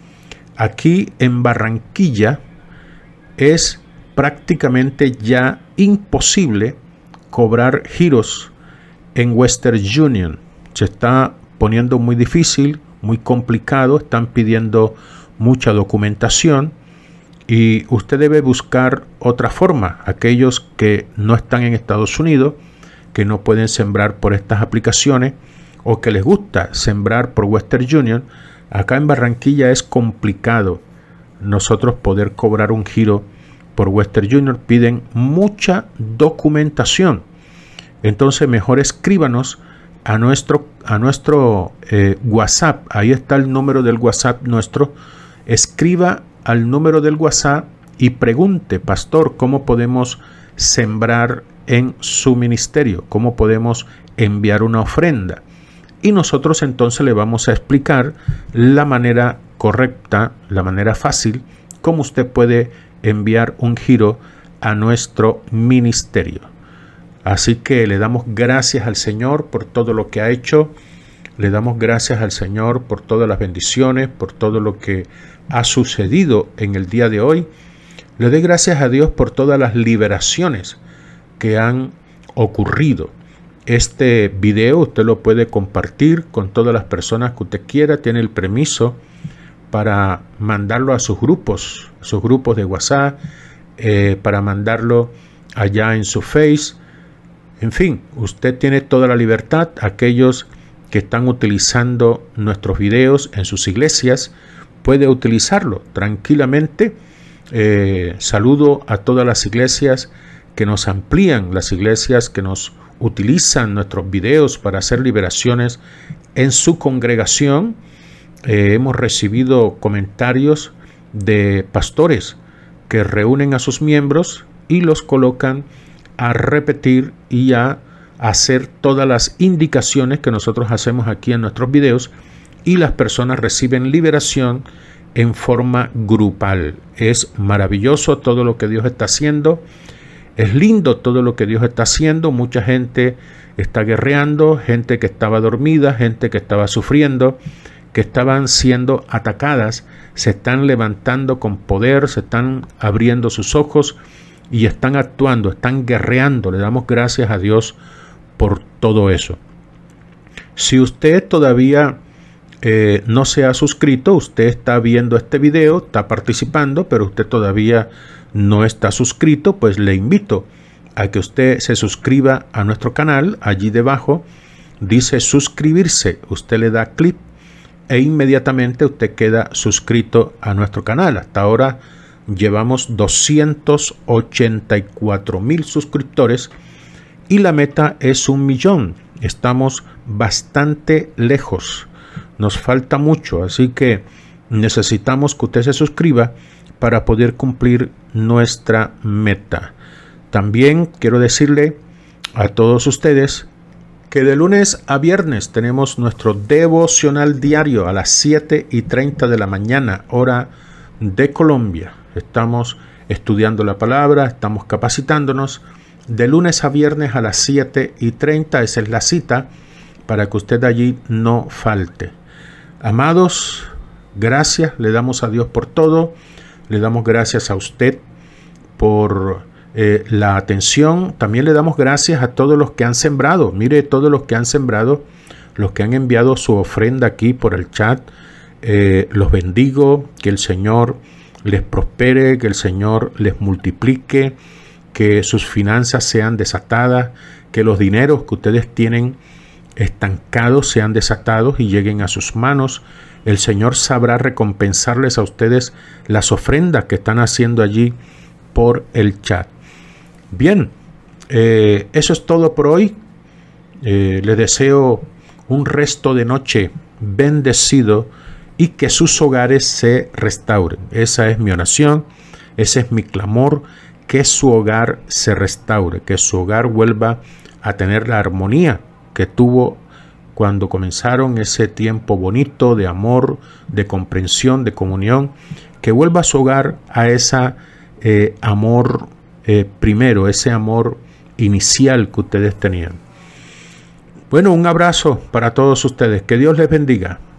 aquí en Barranquilla es prácticamente ya imposible cobrar giros en Western Union. Se está poniendo muy difícil muy complicado, están pidiendo mucha documentación y usted debe buscar otra forma. Aquellos que no están en Estados Unidos, que no pueden sembrar por estas aplicaciones o que les gusta sembrar por Western Union, acá en Barranquilla es complicado nosotros poder cobrar un giro por Western Junior piden mucha documentación. Entonces mejor escríbanos a nuestro, a nuestro eh, WhatsApp. Ahí está el número del WhatsApp nuestro. Escriba al número del WhatsApp y pregunte, pastor, cómo podemos sembrar en su ministerio, cómo podemos enviar una ofrenda. Y nosotros entonces le vamos a explicar la manera correcta, la manera fácil, cómo usted puede enviar un giro a nuestro ministerio. Así que le damos gracias al Señor por todo lo que ha hecho. Le damos gracias al Señor por todas las bendiciones, por todo lo que ha sucedido en el día de hoy. Le doy gracias a Dios por todas las liberaciones que han ocurrido. Este video usted lo puede compartir con todas las personas que usted quiera, tiene el permiso para mandarlo a sus grupos, a sus grupos de WhatsApp, eh, para mandarlo allá en su Face, en fin, usted tiene toda la libertad, aquellos que están utilizando nuestros videos en sus iglesias, puede utilizarlo tranquilamente. Eh, saludo a todas las iglesias que nos amplían, las iglesias que nos utilizan nuestros videos para hacer liberaciones en su congregación. Eh, hemos recibido comentarios de pastores que reúnen a sus miembros y los colocan a repetir y a hacer todas las indicaciones que nosotros hacemos aquí en nuestros videos y las personas reciben liberación en forma grupal. Es maravilloso todo lo que Dios está haciendo. Es lindo todo lo que Dios está haciendo. Mucha gente está guerreando, gente que estaba dormida, gente que estaba sufriendo, que estaban siendo atacadas, se están levantando con poder, se están abriendo sus ojos, y están actuando, están guerreando. Le damos gracias a Dios por todo eso. Si usted todavía eh, no se ha suscrito, usted está viendo este video, está participando, pero usted todavía no está suscrito, pues le invito a que usted se suscriba a nuestro canal. Allí debajo dice suscribirse. Usted le da clic e inmediatamente usted queda suscrito a nuestro canal. Hasta ahora Llevamos 284 mil suscriptores y la meta es un millón. Estamos bastante lejos. Nos falta mucho, así que necesitamos que usted se suscriba para poder cumplir nuestra meta. También quiero decirle a todos ustedes que de lunes a viernes tenemos nuestro devocional diario a las 7 y 30 de la mañana, hora de Colombia. Estamos estudiando la palabra, estamos capacitándonos. De lunes a viernes a las 7 y 30, esa es la cita, para que usted allí no falte. Amados, gracias, le damos a Dios por todo, le damos gracias a usted por eh, la atención, también le damos gracias a todos los que han sembrado, mire todos los que han sembrado, los que han enviado su ofrenda aquí por el chat, eh, los bendigo, que el Señor les prospere, que el Señor les multiplique, que sus finanzas sean desatadas, que los dineros que ustedes tienen estancados sean desatados y lleguen a sus manos. El Señor sabrá recompensarles a ustedes las ofrendas que están haciendo allí por el chat. Bien, eh, eso es todo por hoy. Eh, les deseo un resto de noche bendecido y que sus hogares se restauren. Esa es mi oración, ese es mi clamor, que su hogar se restaure, que su hogar vuelva a tener la armonía que tuvo cuando comenzaron ese tiempo bonito de amor, de comprensión, de comunión, que vuelva a su hogar a ese eh, amor eh, primero, ese amor inicial que ustedes tenían. Bueno, un abrazo para todos ustedes, que Dios les bendiga.